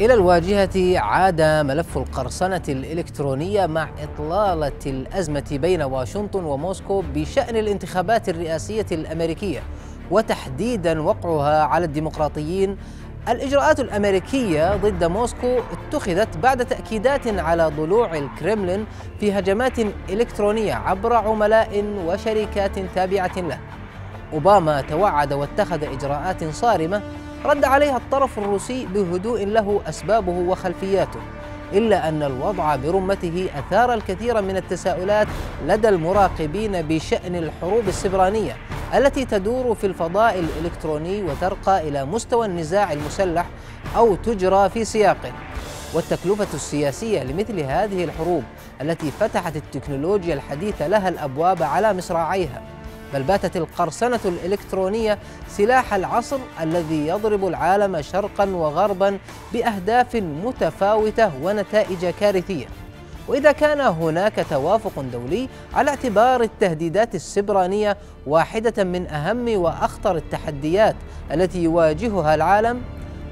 إلى الواجهة عاد ملف القرصنة الإلكترونية مع إطلالة الأزمة بين واشنطن وموسكو بشأن الانتخابات الرئاسية الأمريكية وتحديدا وقعها على الديمقراطيين الإجراءات الأمريكية ضد موسكو اتخذت بعد تأكيدات على ضلوع الكريملين في هجمات إلكترونية عبر عملاء وشركات تابعة له أوباما توعد واتخذ إجراءات صارمة رد عليها الطرف الروسي بهدوء له أسبابه وخلفياته إلا أن الوضع برمته أثار الكثير من التساؤلات لدى المراقبين بشأن الحروب السبرانية التي تدور في الفضاء الإلكتروني وترقى إلى مستوى النزاع المسلح أو تجرى في سياقه والتكلفة السياسية لمثل هذه الحروب التي فتحت التكنولوجيا الحديثة لها الأبواب على مصراعيها بل باتت القرصنة الإلكترونية سلاح العصر الذي يضرب العالم شرقا وغربا بأهداف متفاوتة ونتائج كارثية وإذا كان هناك توافق دولي على اعتبار التهديدات السبرانية واحدة من أهم وأخطر التحديات التي يواجهها العالم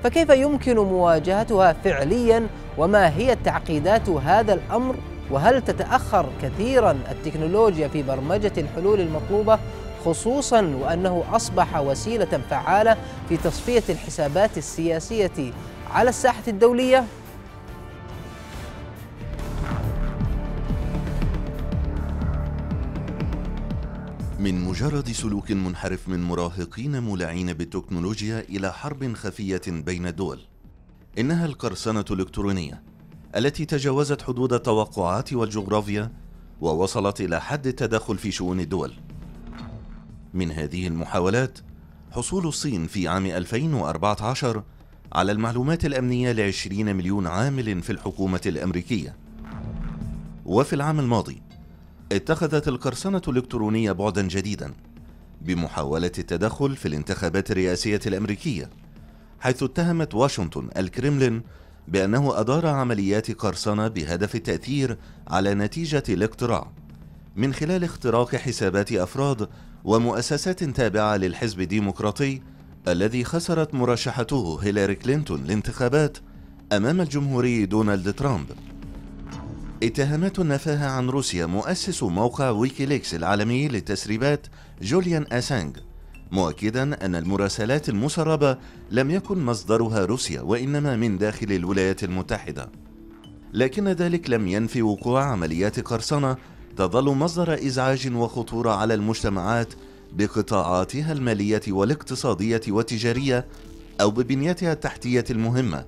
فكيف يمكن مواجهتها فعليا وما هي تعقيدات هذا الأمر وهل تتأخر كثيرا التكنولوجيا في برمجة الحلول المطلوبة خصوصا وأنه أصبح وسيلة فعالة في تصفية الحسابات السياسية على الساحة الدولية؟ من مجرد سلوك منحرف من مراهقين مولعين بالتكنولوجيا إلى حرب خفية بين الدول إنها القرصنة الإلكترونية التي تجاوزت حدود التوقعات والجغرافيا ووصلت إلى حد التدخل في شؤون الدول من هذه المحاولات حصول الصين في عام 2014 على المعلومات الأمنية ل 20 مليون عامل في الحكومة الأمريكية وفي العام الماضي اتخذت القرصنة الإلكترونية بعدا جديدا بمحاولة التدخل في الانتخابات الرئاسية الأمريكية حيث اتهمت واشنطن الكرملين بأنه أدار عمليات قرصنة بهدف التأثير على نتيجة الاقتراع من خلال اختراق حسابات أفراد ومؤسسات تابعة للحزب الديمقراطي الذي خسرت مرشحته هيلاري كلينتون الانتخابات أمام الجمهوري دونالد ترامب اتهامات نفاها عن روسيا مؤسس موقع ويكيليكس العالمي للتسريبات جوليان أسانج مؤكدا أن المراسلات المسربة لم يكن مصدرها روسيا وإنما من داخل الولايات المتحدة لكن ذلك لم ينفي وقوع عمليات قرصنة تظل مصدر إزعاج وخطورة على المجتمعات بقطاعاتها المالية والاقتصادية والتجارية أو ببنيتها التحتية المهمة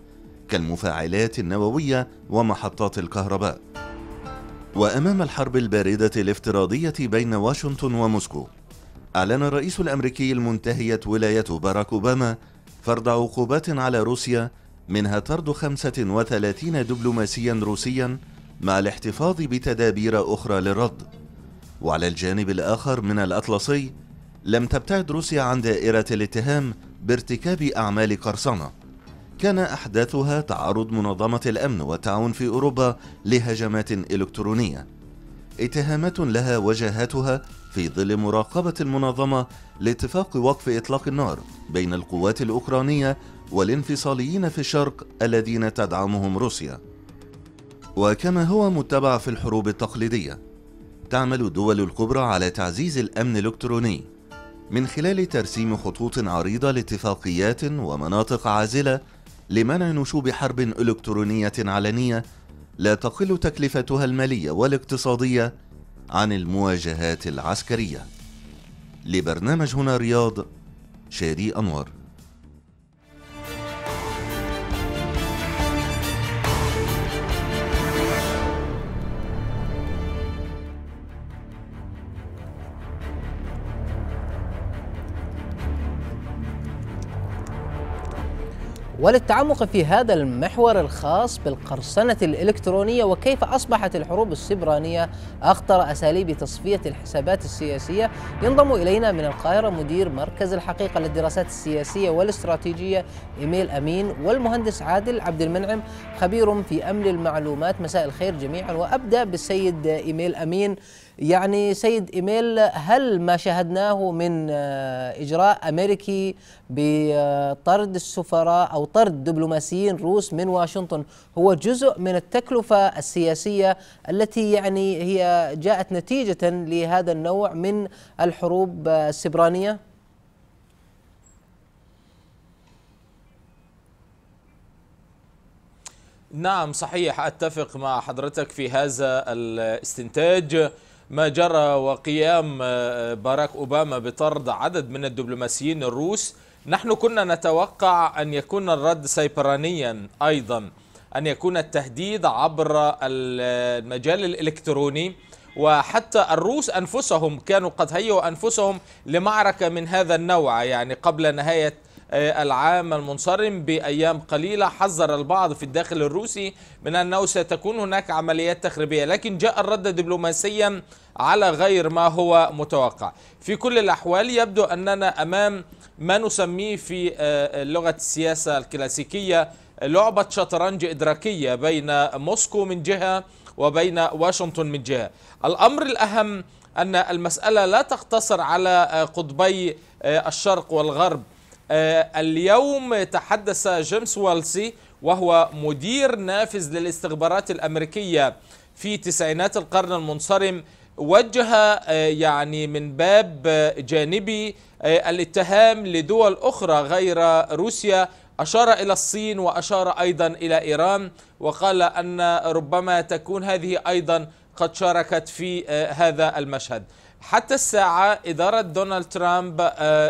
كالمفاعلات النووية ومحطات الكهرباء وأمام الحرب الباردة الافتراضية بين واشنطن وموسكو أعلن الرئيس الأمريكي المنتهية ولاية باراك أوباما فرض عقوبات على روسيا منها طرد 35 دبلوماسيا روسيا مع الاحتفاظ بتدابير أخرى للرد وعلى الجانب الآخر من الأطلسي لم تبتعد روسيا عن دائرة الاتهام بارتكاب أعمال قرصنة كان أحداثها تعرض منظمة الأمن والتعاون في أوروبا لهجمات إلكترونية اتهامات لها وجهاتها في ظل مراقبة المنظمة لاتفاق وقف إطلاق النار بين القوات الأوكرانية والانفصاليين في الشرق الذين تدعمهم روسيا وكما هو متبع في الحروب التقليدية تعمل الدول الكبرى على تعزيز الأمن الإلكتروني من خلال ترسيم خطوط عريضة لاتفاقيات ومناطق عازلة لمنع نشوب حرب إلكترونية علنية لا تقل تكلفتها المالية والاقتصادية عن المواجهات العسكرية لبرنامج هنا رياض شادي أنور وللتعمق في هذا المحور الخاص بالقرصنة الإلكترونية وكيف أصبحت الحروب السبرانية أخطر أساليب تصفية الحسابات السياسية ينضم إلينا من القاهرة مدير مركز الحقيقة للدراسات السياسية والاستراتيجية إيميل أمين والمهندس عادل عبد المنعم خبير في أمن المعلومات مساء الخير جميعا وأبدأ بالسيد إيميل أمين يعني سيد إيميل هل ما شاهدناه من آه، إجراء أمريكي بطرد السفراء أو طرد دبلوماسيين روس من واشنطن هو جزء من التكلفة السياسية التي يعني هي جاءت نتيجة لهذا النوع من الحروب السبرانية؟ نعم صحيح اتفق مع حضرتك في هذا الاستنتاج ما جرى وقيام آه، باراك أوباما بطرد عدد من الدبلوماسيين الروس نحن كنا نتوقع أن يكون الرد سيبرانيا أيضا أن يكون التهديد عبر المجال الإلكتروني وحتى الروس أنفسهم كانوا قد هيئوا أنفسهم لمعركة من هذا النوع يعني قبل نهاية آه، العام المنصرم بأيام قليلة حذر البعض في الداخل الروسي من أنه ستكون هناك عمليات تخريبية لكن جاء الرد دبلوماسيا على غير ما هو متوقع في كل الأحوال يبدو أننا أمام ما نسميه في آه، لغة السياسة الكلاسيكية لعبة شطرنج إدراكية بين موسكو من جهة وبين واشنطن من جهة الأمر الأهم أن المسألة لا تقتصر على آه، قطبي الشرق والغرب آه، اليوم تحدث جيمس والسي وهو مدير نافذ للاستخبارات الأمريكية في تسعينات القرن المنصرم وجه آه، يعني من باب آه، جانبي الاتهام لدول أخرى غير روسيا أشار إلى الصين وأشار أيضا إلى إيران وقال أن ربما تكون هذه أيضا قد شاركت في هذا المشهد حتى الساعة إدارة دونالد ترامب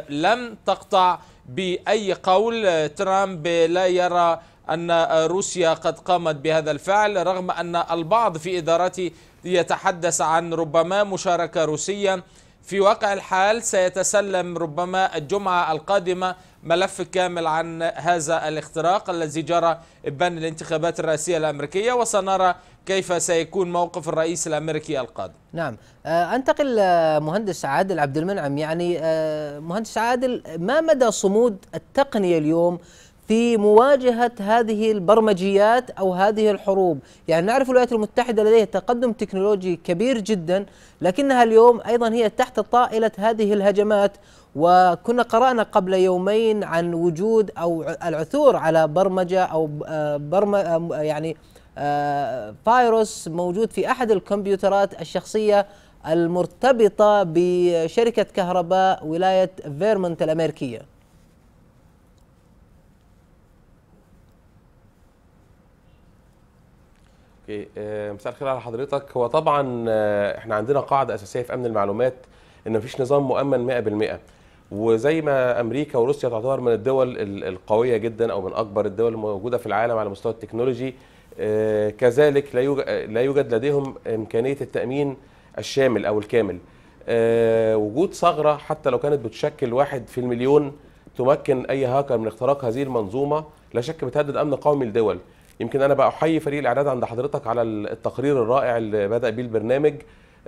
لم تقطع باي قول ترامب لا يرى ان روسيا قد قامت بهذا الفعل رغم ان البعض في ادارته يتحدث عن ربما مشاركه روسيه في واقع الحال سيتسلم ربما الجمعه القادمه ملف كامل عن هذا الاختراق الذي جرى بين الانتخابات الرئاسية الأمريكية وسنرى كيف سيكون موقف الرئيس الأمريكي القادم نعم آه، أنتقل آه، مهندس عادل عبد المنعم يعني آه، مهندس عادل ما مدى صمود التقنية اليوم في مواجهة هذه البرمجيات أو هذه الحروب يعني نعرف الولايات المتحدة لديها تقدم تكنولوجي كبير جدا لكنها اليوم أيضا هي تحت طائلة هذه الهجمات وكنا قرأنا قبل يومين عن وجود أو العثور على برمجة أو آه، برم آه، يعني آه، فايروس موجود في أحد الكمبيوترات الشخصية المرتبطة بشركة كهرباء ولاية فيرمونت الأمريكية اوكي آه، مساء الخير على حضرتك هو طبعا آه، احنا عندنا قاعده اساسيه في امن المعلومات ان مفيش نظام مؤمن 100% وزي ما امريكا وروسيا تعتبر من الدول القويه جدا او من اكبر الدول الموجوده في العالم على مستوى التكنولوجي آه، كذلك لا يوجد لديهم امكانيه التامين الشامل او الكامل وجود ثغره حتى لو كانت بتشكل واحد في المليون تمكن اي هاكر من اختراق هذه المنظومه لا شك بتهدد امن قومي للدول يمكن انا بقى احيي فريق الاعداد عند حضرتك على التقرير الرائع اللي بدا بيه البرنامج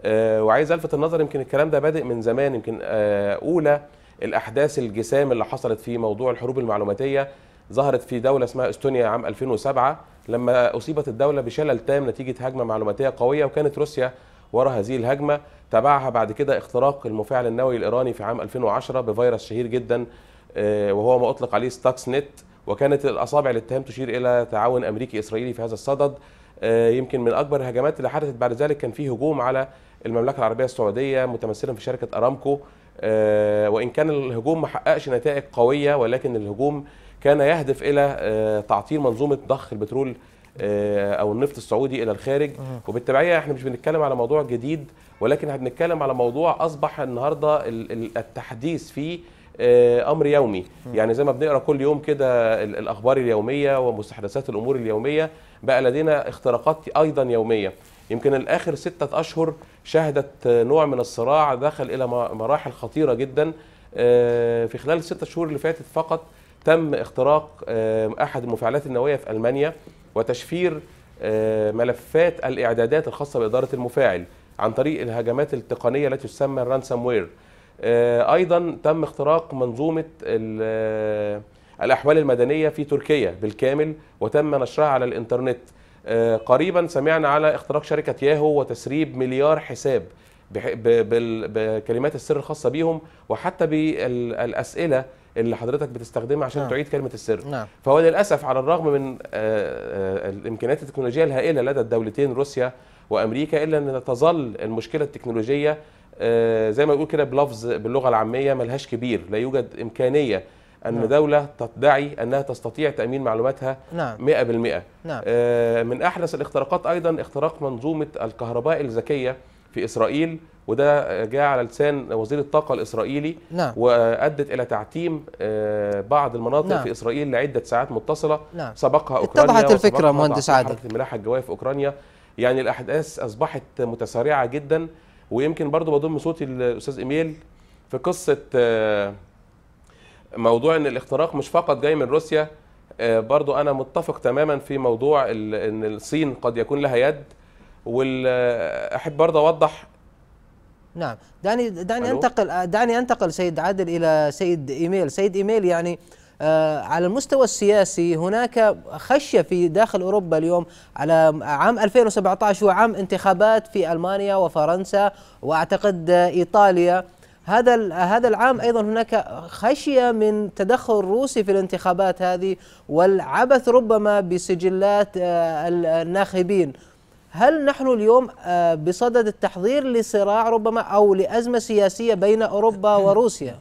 آه، وعايز الفت النظر يمكن الكلام ده بادئ من زمان يمكن آه، اولى الاحداث الجسام اللي حصلت في موضوع الحروب المعلوماتيه ظهرت في دوله اسمها استونيا عام 2007 لما اصيبت الدوله بشلل تام نتيجه هجمه معلوماتيه قويه وكانت روسيا وراء هذه الهجمه تبعها بعد كده اختراق المفاعل النووي الايراني في عام 2010 بفيروس شهير جدا آه، وهو ما اطلق عليه ستاكس نت وكانت الأصابع الاتهام تشير إلى تعاون أمريكي إسرائيلي في هذا الصدد آه، يمكن من أكبر الهجمات اللي حدثت بعد ذلك كان في هجوم على المملكة العربية السعودية متمثلا في شركة أرامكو آه، وإن كان الهجوم ما حققش نتائج قوية ولكن الهجوم كان يهدف إلى آه، تعطيل منظومة ضخ البترول او النفط السعودي الى الخارج وبالتبعيه احنا مش بنتكلم على موضوع جديد ولكن هنتكلم على موضوع اصبح النهارده التحديث فيه آه، امر يومي يعني زي ما بنقرا كل يوم كده الاخبار اليوميه ومستحدثات الامور اليوميه بقى لدينا اختراقات ايضا يوميه يمكن الاخر ستة اشهر شهدت نوع من الصراع دخل الى مراحل خطيره جدا آه، في خلال الستة شهور اللي فاتت فقط تم اختراق آه، احد المفاعلات النوويه في المانيا وتشفير ملفات الاعدادات الخاصه باداره المفاعل عن طريق الهجمات التقنيه التي تسمى الرانسام وير آه، ايضا تم اختراق منظومه آه، الاحوال المدنيه في تركيا بالكامل وتم نشرها على الانترنت آه، قريبا سمعنا على اختراق شركه ياهو وتسريب مليار حساب بكلمات السر الخاصه بيهم وحتى بالاسئله اللي حضرتك بتستخدمها عشان نعم. تعيد كلمه السر نعم. فهو للاسف على الرغم من الامكانيات التكنولوجيه الهائله لدى الدولتين روسيا وامريكا الا ان تظل المشكله التكنولوجيه آه، زي ما يقول كده بلفظ باللغه العاميه ملهاش كبير لا يوجد امكانيه ان نعم. دوله تدعي انها تستطيع تامين معلوماتها نعم. 100% نعم. آه، من احدث الاختراقات ايضا اختراق منظومه الكهرباء الذكيه في اسرائيل وده جاء على لسان وزير الطاقه الاسرائيلي نعم. وادت الى تعتيم آه، بعض المناطق نعم. في اسرائيل لعده ساعات متصله نعم. سبقها اوكرانيا اتضحت الفكره مهندس عادل الملاحه الجويه في اوكرانيا يعني الاحداث اصبحت متسارعه جدا ويمكن برضو بضم صوتي للاستاذ ايميل في قصه آه، موضوع ان الاختراق مش فقط جاي من روسيا آه، برضو انا متفق تماما في موضوع ان الصين قد يكون لها يد واحب آه، برضو اوضح نعم دعني دعني انتقل دعني انتقل سيد عادل الى سيد ايميل سيد ايميل يعني آه، على المستوى السياسي هناك خشية في داخل أوروبا اليوم على عام 2017 هو عام انتخابات في ألمانيا وفرنسا وأعتقد إيطاليا هذا هذا العام ايضا هناك خشيه من تدخل روسي في الانتخابات هذه والعبث ربما بسجلات آه، الناخبين هل نحن اليوم آه، بصدد التحضير لصراع ربما او لازمه سياسيه بين اوروبا وروسيا؟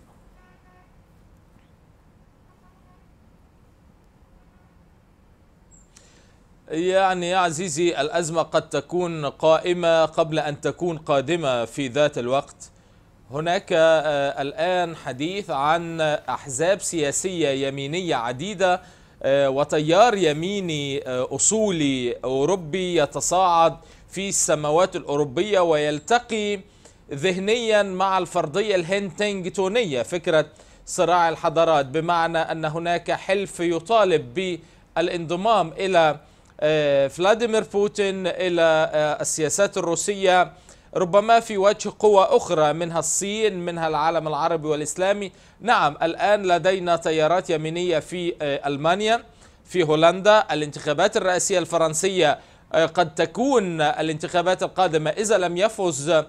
يعني يا عزيزي الأزمة قد تكون قائمة قبل أن تكون قادمة في ذات الوقت هناك آه، الآن حديث عن أحزاب سياسية يمينية عديدة آه، وتيار يميني آه، أصولي أوروبي يتصاعد في السماوات الأوروبية ويلتقي ذهنيا مع الفرضية الهنتنجتونية فكرة صراع الحضارات بمعنى أن هناك حلف يطالب بالانضمام إلى آه، فلاديمير بوتين إلى آه، السياسات الروسية ربما في وجه قوى أخرى منها الصين منها العالم العربي والإسلامي نعم الآن لدينا تيارات يمينية في آه، ألمانيا في هولندا الانتخابات الرئاسية الفرنسية قد تكون الانتخابات القادمة إذا لم يفز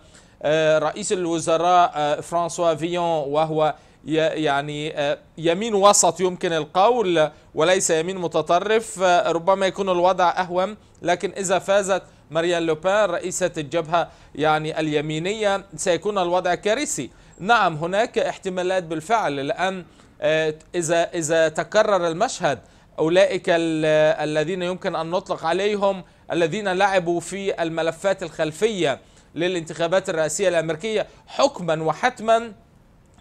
رئيس الوزراء فرانسوا فيون وهو يعني آه، يمين وسط يمكن القول وليس يمين متطرف آه، ربما يكون الوضع أهون لكن إذا فازت ماريان لوبان رئيسة الجبهة يعني اليمينية سيكون الوضع كارثي نعم هناك احتمالات بالفعل لأن آه، إذا, إذا تكرر المشهد أولئك الذين يمكن أن نطلق عليهم الذين لعبوا في الملفات الخلفية للانتخابات الرئاسية الأمريكية حكما وحتما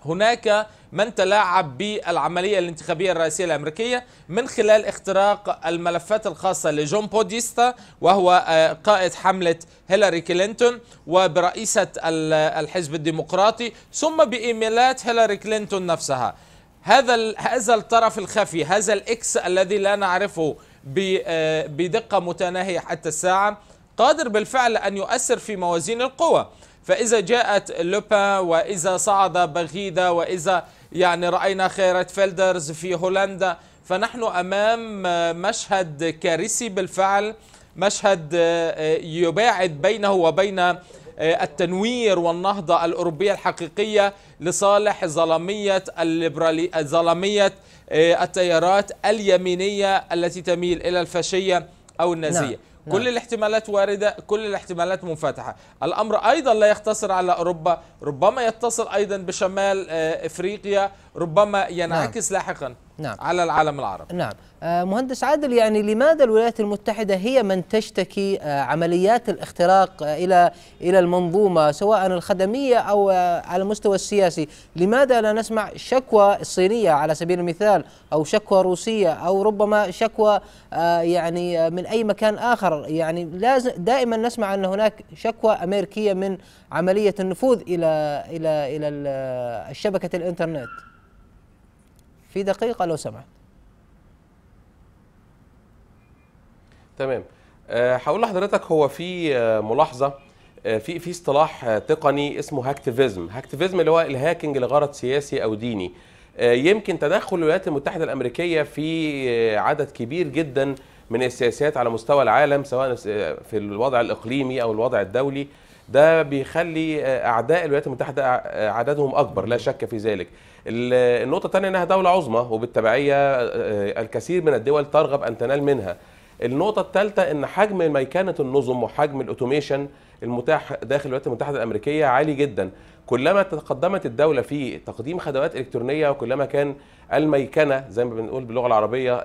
هناك من تلاعب بالعملية الانتخابية الرئاسية الأمريكية من خلال اختراق الملفات الخاصة لجون بوديستا وهو آه، قائد حملة هيلاري كلينتون وبرئيسة الحزب الديمقراطي ثم بإيميلات هيلاري كلينتون نفسها هذا هذا الطرف الخفي هذا الإكس الذي لا نعرفه آه، بدقة متناهية حتى الساعة قادر بالفعل أن يؤثر في موازين القوى فإذا جاءت لوبا وإذا صعد بغيدا وإذا يعني رأينا خيرة فيلدرز في هولندا فنحن أمام مشهد كارثي بالفعل مشهد آه، يباعد بينه وبين آه، التنوير والنهضة الأوروبية الحقيقية لصالح ظلمية الليبرالي ظلمية آه، التيارات اليمينية التي تميل إلى الفاشية أو النازية نعم. نعم. كل الاحتمالات واردة كل الاحتمالات منفتحة الأمر أيضا لا يقتصر على أوروبا ربما يتصل أيضا بشمال آه، إفريقيا ربما ينعكس نعم. لاحقا نعم على العالم العربي نعم آه، مهندس عادل يعني لماذا الولايات المتحدة هي من تشتكي آه، عمليات الاختراق آه، إلى إلى المنظومة سواء الخدمية أو على المستوى السياسي لماذا لا نسمع شكوى صينية على سبيل المثال أو شكوى روسية أو ربما شكوى يعني من أي مكان آخر يعني لازم دائما نسمع أن هناك شكوى أمريكية من عملية النفوذ إلى إلى إلى الشبكة الإنترنت في دقيقه لو سمحت تمام آه، هقول لحضرتك هو في آه، ملاحظه آه، في في اصطلاح تقني اسمه هاكتيفيزم هاكتيفيزم اللي هو الهاكينج لغرض سياسي او ديني يمكن تدخل الولايات المتحده الامريكيه في عدد كبير جدا من السياسات على مستوى العالم سواء في الوضع الاقليمي او الوضع الدولي ده بيخلي آه، اعداء الولايات المتحده آه، عددهم اكبر لا شك في ذلك النقطه الثانيه انها دوله عظمى وبالتبعيه آه، الكثير من الدول ترغب ان تنال منها النقطة الثالثة إن حجم ميكنة النظم وحجم الأوتوميشن المتاح داخل الولايات المتحدة الأمريكية عالي جدا كلما تقدمت الدولة في تقديم خدمات إلكترونية وكلما كان الميكنة زي ما بنقول باللغة العربية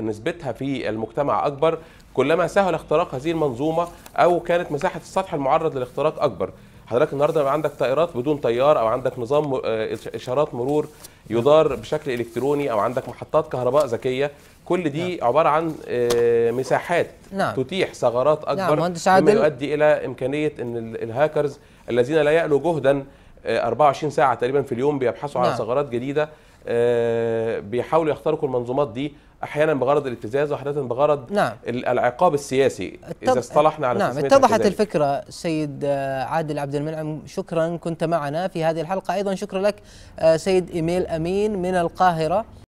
نسبتها في المجتمع أكبر كلما سهل اختراق هذه المنظومه او كانت مساحه السطح المعرض للاختراق اكبر حضرتك النهارده عندك طائرات بدون طيار او عندك نظام آه، اشارات مرور يدار بشكل الكتروني او عندك محطات كهرباء ذكيه كل دي نعم. عباره عن آه، مساحات نعم. تتيح ثغرات نعم، اكبر نعم. مما يؤدي الى امكانيه ان الهاكرز الذين لا يألوا جهدا 24 آه، ساعه تقريبا في اليوم بيبحثوا نعم. عن ثغرات جديده بيحاولوا يخترقوا المنظومات دي احيانا بغرض الابتزاز واحيانا بغرض نعم. العقاب السياسي اذا اصطلحنا على نعم اتضحت الفكره السيد آه، عادل عبد المنعم شكرا كنت معنا في هذه الحلقه ايضا شكرا لك آه، سيد ايميل امين من القاهره